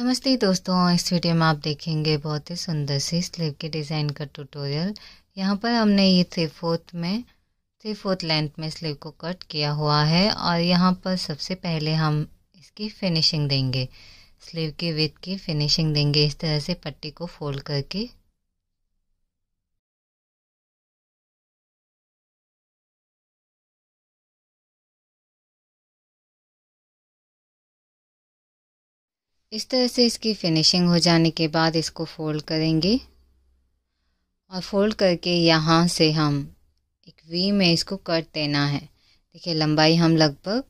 नमस्ते दोस्तों इस वीडियो में आप देखेंगे बहुत ही सुंदर सी स्लीव के डिज़ाइन का ट्यूटोरियल यहाँ पर हमने ये थ्री फोर्थ में थ्री फोर्थ लेंथ में स्लीव को कट किया हुआ है और यहाँ पर सबसे पहले हम इसकी फिनिशिंग देंगे स्लीव की विथ की फिनिशिंग देंगे इस तरह से पट्टी को फोल्ड करके इस तरह से इसकी फिनिशिंग हो जाने के बाद इसको फोल्ड करेंगे और फोल्ड करके यहाँ से हम एक वी में इसको कट देना है देखिए लंबाई हम लगभग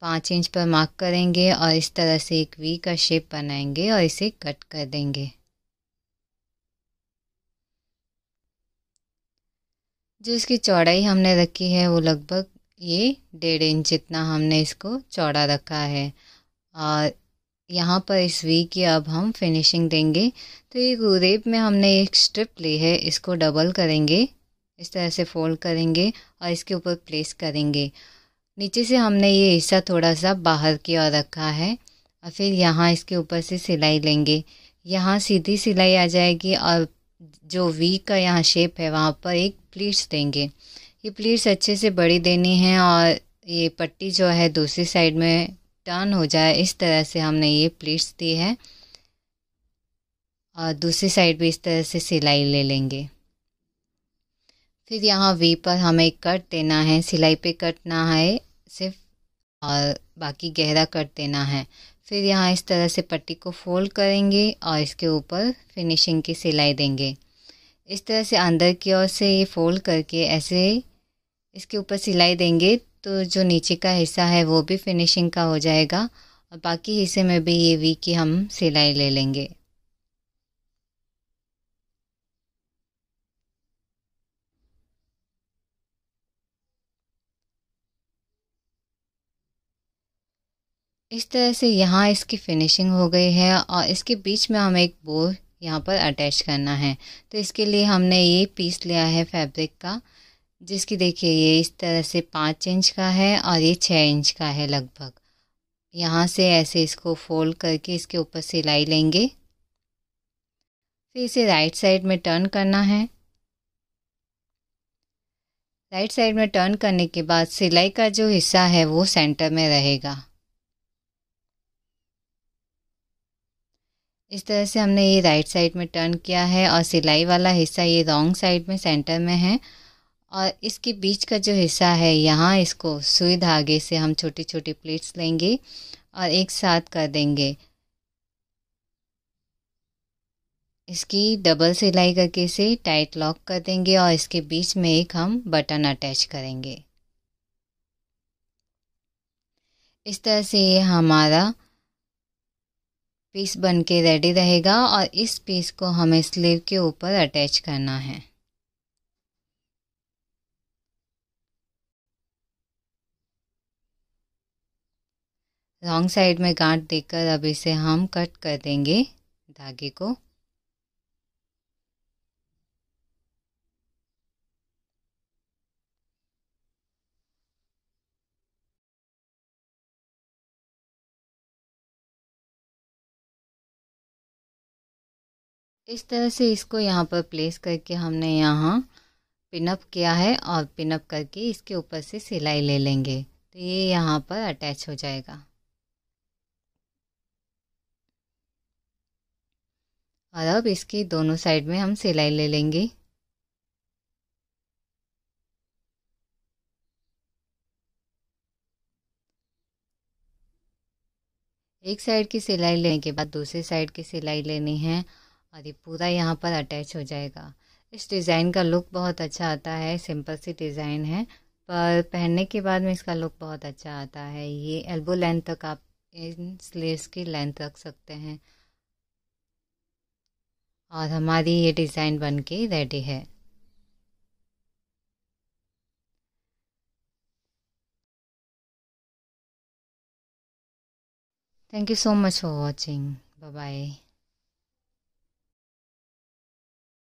पाँच इंच पर मार्क करेंगे और इस तरह से एक वी का शेप बनाएंगे और इसे कट कर देंगे जो इसकी चौड़ाई हमने रखी है वो लगभग ये डेढ़ इंच जितना हमने इसको चौड़ा रखा है और यहाँ पर इस वी की अब हम फिनिशिंग देंगे तो ये गुरेब में हमने एक स्ट्रिप ली है इसको डबल करेंगे इस तरह से फोल्ड करेंगे और इसके ऊपर प्लेस करेंगे नीचे से हमने ये हिस्सा थोड़ा सा बाहर की ओर रखा है और फिर यहाँ इसके ऊपर से सिलाई लेंगे यहाँ सीधी सिलाई आ जाएगी और जो वी का यहाँ शेप है वहाँ पर एक प्लीट्स देंगे ये प्लीट्स अच्छे से बड़ी देनी है और ये पट्टी जो है दूसरी साइड में टर्न हो जाए इस तरह से हमने ये प्लीट्स दी है और दूसरी साइड भी इस तरह से सिलाई ले लेंगे फिर यहाँ वी पर हमें कट देना है सिलाई पे कटना है सिर्फ और बाकी गहरा कट देना है फिर यहाँ इस तरह से पट्टी को फोल्ड करेंगे और इसके ऊपर फिनिशिंग की सिलाई देंगे इस तरह से अंदर की ओर से ये फोल्ड करके ऐसे इसके ऊपर सिलाई देंगे तो जो नीचे का हिस्सा है वो भी फिनिशिंग का हो जाएगा और बाकी हिस्से में भी ये वी की हम सिलाई ले लेंगे इस तरह से यहाँ इसकी फिनिशिंग हो गई है और इसके बीच में हम एक बो यहाँ पर अटैच करना है तो इसके लिए हमने ये पीस लिया है फैब्रिक का जिसकी देखिए ये इस तरह से पाँच इंच का है और ये छः इंच का है लगभग यहाँ से ऐसे इसको फोल्ड करके इसके ऊपर सिलाई लेंगे फिर इसे राइट साइड में टर्न करना है राइट साइड में टर्न करने के बाद सिलाई का जो हिस्सा है वो सेंटर में रहेगा इस तरह से हमने ये राइट साइड में टर्न किया है और सिलाई वाला हिस्सा ये रॉन्ग साइड में सेंटर में है और इसके बीच का जो हिस्सा है यहाँ इसको सुई धागे से हम छोटी छोटी प्लेट्स लेंगे और एक साथ कर देंगे इसकी डबल सिलाई करके इसे टाइट लॉक कर देंगे और इसके बीच में एक हम बटन अटैच करेंगे इस तरह से ये हमारा पीस बन के रेडी रहेगा और इस पीस को हमें स्लीव के ऊपर अटैच करना है रॉन्ग साइड में गांठ देकर अब इसे हम कट कर देंगे धागे को इस तरह से इसको यहाँ पर प्लेस करके हमने यहाँ पिनअप किया है और पिनअप करके इसके ऊपर से सिलाई ले लेंगे तो ये यहाँ पर अटैच हो जाएगा और अब इसकी दोनों साइड में हम सिलाई ले लेंगे एक साइड की सिलाई लेने के बाद दूसरी साइड की सिलाई लेनी है और ये पूरा यहाँ पर अटैच हो जाएगा इस डिज़ाइन का लुक बहुत अच्छा आता है सिंपल सी डिज़ाइन है पर पहनने के बाद में इसका लुक बहुत अच्छा आता है ये एल्बो लेंथ तक आप इन स्लीव्स की लेंथ रख सकते हैं और हमारी ये डिज़ाइन बन के रेडी है thank you so much for watching bye